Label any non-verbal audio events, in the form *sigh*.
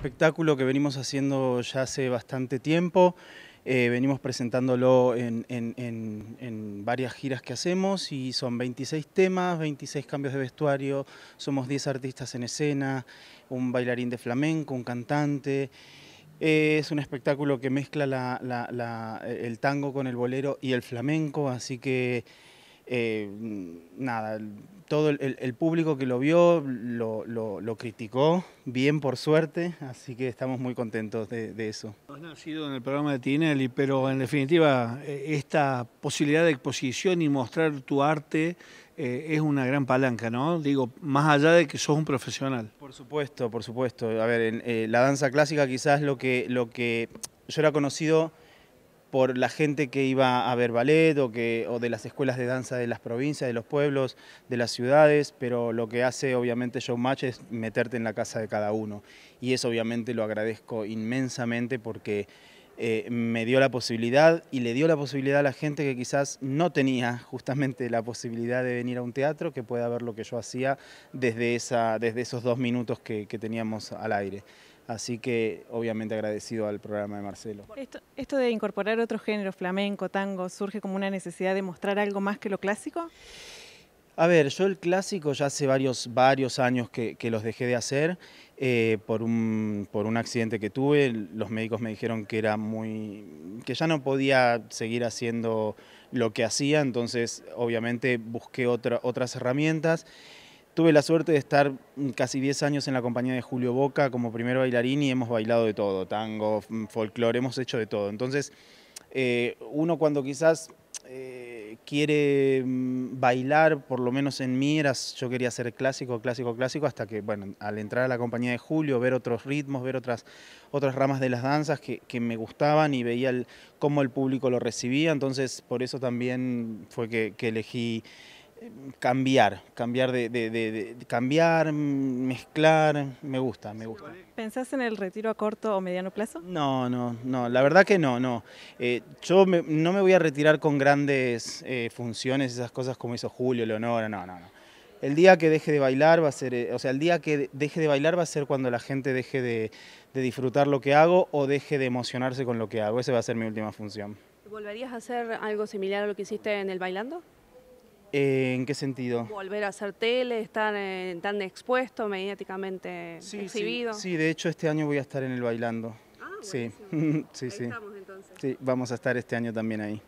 espectáculo que venimos haciendo ya hace bastante tiempo. Eh, venimos presentándolo en, varias giras que hacemos y son 26 temas, 26 cambios de vestuario, somos 10 artistas en escena, un bailarín de flamenco, un cantante. Eh, es un espectáculo que mezcla el tango con el bolero y el flamenco, así que eh, nada, todo el, público que lo vio lo, criticó, bien por suerte, así que estamos muy contentos de, eso. Has nacido en el programa de Tinelli, pero en definitiva eh, esta posibilidad de exposición y mostrar tu arte eh, es una gran palanca, ¿no? Digo, más allá de que sos un profesional. Por supuesto, por supuesto. A ver, en eh, la danza clásica quizás lo que, lo que yo era conocido por la gente que iba a ver ballet o, que, de las escuelas de danza de las provincias, de los pueblos, de las ciudades, pero lo que hace obviamente Showmatch es meterte en la casa de cada uno. Y eso obviamente lo agradezco inmensamente porque eh, me dio la posibilidad y le dio la posibilidad a la gente que quizás no tenía justamente la posibilidad de venir a un teatro, que pueda ver lo que yo hacía desde, esa, desde esos dos minutos que teníamos al aire. Así que obviamente agradecido al programa de Marcelo. Esto, de incorporar otro género, flamenco, tango, surge como una necesidad de mostrar algo más que lo clásico. A ver, yo el clásico ya hace varios, varios años que, los dejé de hacer eh, por, un, por un accidente que tuve. Los médicos me dijeron que era muy. que ya no podía seguir haciendo lo que hacía, entonces obviamente busqué otra, otras herramientas. Tuve la suerte de estar casi 10 años en la compañía de Julio Boca como primer bailarín y hemos bailado de todo, tango, mm, folclore, hemos hecho de todo. Entonces, eh, uno cuando quizás eh, quiere mm, bailar, por lo menos en mí, yo quería ser clásico, clásico, clásico, hasta que, bueno, al entrar a la compañía de Julio, ver otros ritmos, ver otras, otras ramas de las danzas que, me gustaban y veía cómo el público lo recibía, entonces por eso también fue que elegí cambiar, cambiar de, de, cambiar, mezclar, me gusta, me gusta. ¿Pensás en el retiro a corto o mediano plazo? No, no, no, la verdad que no, no. Eh, yo no me voy a retirar con grandes eh, funciones, esas cosas como hizo Julio, Leonora, no, no, no. El día que deje de bailar va a ser, eh, o sea, el día que deje de bailar va a ser cuando la gente deje de, de disfrutar lo que hago o deje de emocionarse con lo que hago. Esa va a ser mi última función. ¿Volverías a hacer algo similar a lo que hiciste en el bailando? Eh, ¿En qué sentido? Volver a hacer tele, estar eh, tan expuesto mediáticamente sí, exhibido. Sí, de hecho este año voy a estar en el bailando. Ah, sí, *laughs* sí, sí. Estamos, entonces. Sí, vamos a estar este año también ahí.